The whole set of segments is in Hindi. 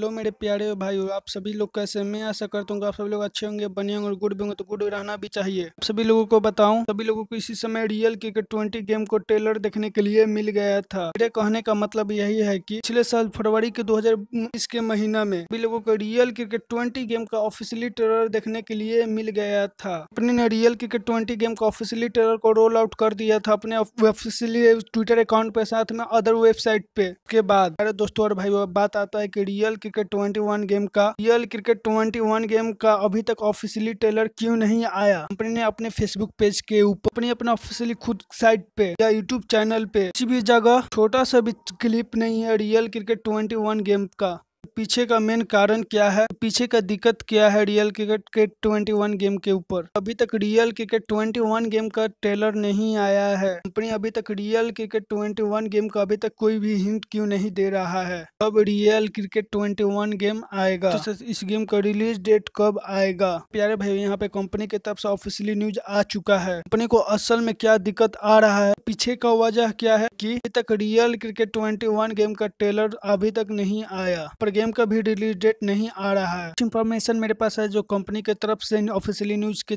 हेलो मेरे प्यारे भाई आप सभी लोग कैसे मैं आशा करता हूँ आप सभी लोग अच्छे होंगे बने होंगे और गुड भी होंगे तो गुड रहना भी चाहिए आप सभी लोगों को बताऊं सभी लोगों को इसी समय रियल क्रिकेट ट्वेंटी गेम को ट्रेलर देखने के लिए मिल गया था मेरे कहने का मतलब यही है कि पिछले साल फरवरी के दो के महीना में सभी लोगों को रियल क्रिकेट ट्वेंटी गेम का ऑफिसियली ट्रेलर देखने के लिए मिल गया था अपने ने रियल क्रिकेट ट्वेंटी गेम का ऑफिसियली ट्रेलर को रोल आउट कर दिया था अपने ऑफिसियली ट्विटर अकाउंट पे साथ में अदर वेबसाइट पे के बाद दोस्तों और भाई बात आता है की रियल क्रिकेट 21 गेम का रियल क्रिकेट 21 गेम का अभी तक ऑफिशियली ट्रेलर क्यों नहीं आया कंपनी ने अपने फेसबुक पेज के ऊपर अपनी अपना ऑफिशियली खुद साइट पे या यूट्यूब चैनल पे किसी भी जगह छोटा सा भी क्लिप नहीं है रियल क्रिकेट ट्वेंटी गेम का पीछे का मेन कारण क्या है पीछे का दिक्कत क्या है रियल क्रिकेट के 21 गेम के ऊपर अभी तक रियल क्रिकेट 21 गेम का ट्रेलर नहीं आया है कंपनी अभी तक रियल क्रिकेट 21 गेम का अभी तक कोई भी हिंट क्यों नहीं दे रहा है कब रियल क्रिकेट 21 गेम आएगा तो इस गेम का रिलीज डेट कब आएगा प्यारे भाई यहाँ पे कंपनी के तरफ से ऑफिशियली न्यूज आ चुका है कंपनी को असल में क्या दिक्कत आ रहा है पीछे का वजह क्या है की अभी तक रियल क्रिकेट ट्वेंटी गेम का ट्रेलर अभी तक नहीं आया पर गेम गेम का भी रिलीज डेट नहीं आ रहा है इन्फॉर्मेशन मेरे पास है जो कंपनी के तरफ से ऑफिशियली न्यूज के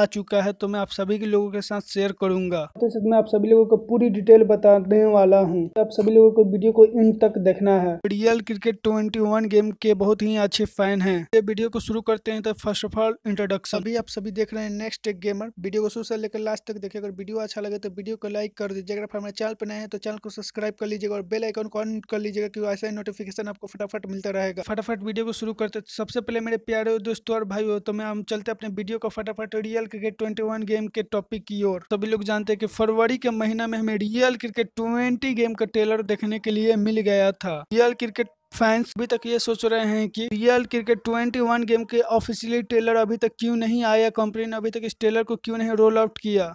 आ चुका है तो मैं आप सभी के लोगों के साथ शेयर करूंगा तो मैं आप सभी लोगों को पूरी डिटेल बताने वाला हूँ तो आप सभी लोगों को वीडियो को इन तक देखना है रियल क्रिकेट ट्वेंटी गेम के बहुत ही अच्छे फैन है ये वीडियो को शुरू करते हैं तो फर्स्ट ऑफ ऑल इंट्रोडक्शन अभी आप सभी देख रहे हैं नेक्स्ट गेमर वीडियो को शुरू से लेकर लास्ट तक देखे अगर वीडियो अच्छा लगे तो वीडियो को लाइक कर दीजिएगा हमारे चैनल पर नए हैं तो चैनल को सब्सक्राइब कर लीजिएगा और बेल आइकन को ऑन कर लीजिएगा क्योंकि ऐसा नोटिफिकेशन आपको फटाफट फटाफट मिलता रहेगा फटाफट वीडियो को शुरू करते सबसे पहले मेरे प्यारे दोस्तों और भाई हो तो मैं हम चलते अपने वीडियो को फटाफट रियल क्रिकेट ट्वेंटी गेम के टॉपिक की ओर सभी लोग जानते हैं कि फरवरी के महीना में हमें रियल क्रिकेट ट्वेंटी गेम का ट्रेलर देखने के लिए मिल गया था रियल क्रिकेट फैंस अभी तक ये सोच रहे हैं कि रियल क्रिकेट 21 गेम के ऑफिशियली ट्रेलर अभी तक क्यों नहीं आया कंपनी ने अभी तक इस ट्रेलर को क्यों नहीं रोल आउट किया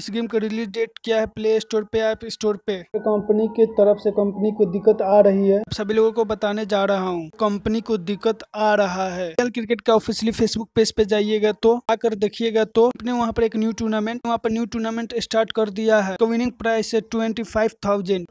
इस गेम का रिलीज डेट क्या है प्ले स्टोर पे ऐप स्टोर पे कंपनी के तरफ से कंपनी को दिक्कत आ रही है सभी लोगों को बताने जा रहा हूँ कंपनी को दिक्कत आ रहा है रियल क्रिकेट का ऑफिशियली फेसबुक पेज पे जाइएगा तो आकर देखिएगा तो अपने वहाँ पर एक न्यू टूर्नामेंट वहाँ पर न्यू टूर्नामेंट स्टार्ट कर दिया है विनिंग प्राइस है ट्वेंटी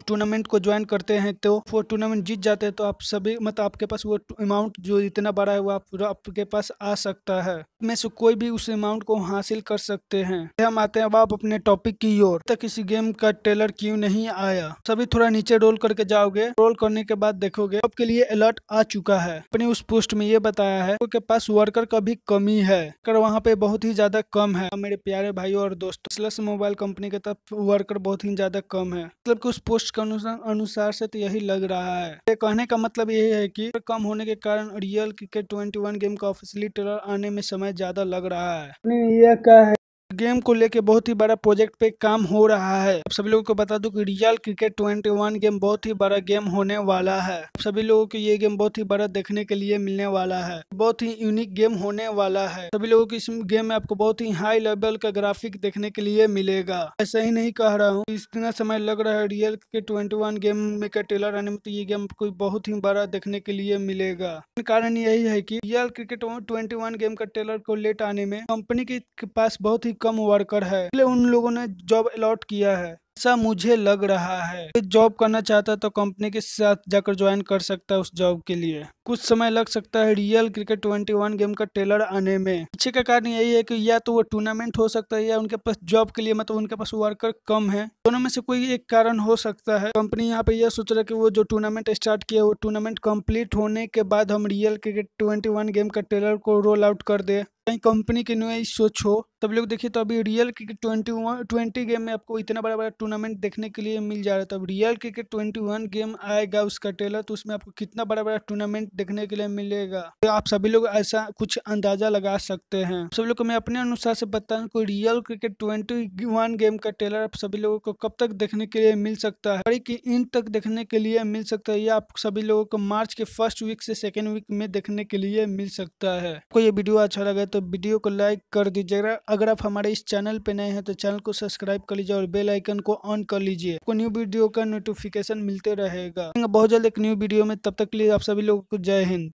टूर्नामेंट को ज्वाइन करते हैं तो वो टूर्नामेंट जीत जाते हैं तो आप सभी मतलब आपके पास वो अमाउंट जो इतना बड़ा है वो आप पूरा आपके पास आ सकता है में से कोई भी उस अमाउंट को हासिल कर सकते हैं हम आते हैं अब आप अपने टॉपिक की ओर तक किसी गेम का ट्रेलर क्यों नहीं आया सभी थोड़ा नीचे रोल करके जाओगे रोल करने के बाद देखोगे आपके लिए अलर्ट आ चुका है अपने उस पोस्ट में ये बताया है आपके पास वर्कर का भी कमी है कर वहाँ पे बहुत ही ज्यादा कम है मेरे प्यारे भाई और दोस्तों मोबाइल कंपनी के तरफ वर्कर बहुत ही ज्यादा कम है मतलब की उस पोस्ट के अनुसार से तो यही लग रहा है कहने का मतलब मतलब यही है कि कम होने के कारण रियल क्रिकेट 21 गेम का ऑफिशियली ट्रेलर आने में समय ज्यादा लग रहा है यह क्या है गेम को लेके बहुत ही बड़ा प्रोजेक्ट पे काम हो रहा है आप सभी लोगों को बता दूं कि रियल क्रिकेट 21 गेम बहुत ही बड़ा गेम होने वाला है आप सभी लोगों को ये गेम बहुत ही बड़ा देखने के लिए मिलने वाला है बहुत ही यूनिक गेम होने वाला है सभी लोगों को इस गेम में आपको बहुत ही हाई लेवल का ग्राफिक देखने के लिए मिलेगा ऐसा ही नहीं कह रहा हूँ इतना समय लग रहा है रियल क्रिकेट ट्वेंटी गेम में का टेलर आने में तो ये गेम आपको बहुत ही बड़ा देखने के लिए मिलेगा कारण यही है की रियल क्रिकेट ट्वेंटी गेम का टेलर को लेट आने में कंपनी के पास बहुत ही कम वर्कर है इसलिए उन लोगों ने जॉब अलॉट किया है ऐसा मुझे लग रहा है जॉब करना चाहता तो कंपनी के साथ जाकर ज्वाइन कर सकता है उस जॉब के लिए कुछ समय लग सकता है रियल क्रिकेट वन गेम का ट्रेलर आने में पीछे का कारण यही है कि या तो वो टूर्नामेंट हो सकता है या उनके पास जॉब के लिए मतलब उनके पास वर्कर कम है दोनों में से कोई एक कारण हो सकता है कंपनी यहाँ पे यह सोच रहा है कि वो जो टूर्नामेंट स्टार्ट किया वो टूर्नामेंट कम्प्लीट होने के बाद हम रियल क्रिकेट ट्वेंटी गेम का टेलर को रोल आउट कर दे कहीं कंपनी की नई सोच हो तब लोग देखिए तो अभी real cricket twenty twenty game में आपको इतना बड़ा बड़ा टूर्नामेंट देखने के लिए मिल जा रहा था real cricket twenty one game आएगा उसका ट्रेलर तो उसमें आपको कितना बड़ा बड़ा टूर्नामेंट देखने के लिए मिलेगा तो आप सभी लोग ऐसा कुछ अंदाजा लगा सकते हैं सभी लोग को मैं अपने अनुसार से बताऊँ कि real cricket twenty one game का ट्रेलर आप सभी लोगों को कब तक देखने के लिए मिल सकता है की इन तक देखने के लिए मिल सकता है या आप सभी लोगों को मार्च के फर्स्ट वीक से सेकेंड वीक में देखने के लिए मिल सकता है आपको ये वीडियो अच्छा लगा तो वीडियो को लाइक कर दीजिएगा अगर आप हमारे इस चैनल पे नए हैं तो चैनल को सब्सक्राइब कर लीजिए और बेल आइकन को ऑन कर लीजिए आपको न्यू वीडियो का नोटिफिकेशन मिलते रहेगा बहुत जल्द एक न्यू वीडियो में तब तक के लिए आप सभी लोगों को जय हिंद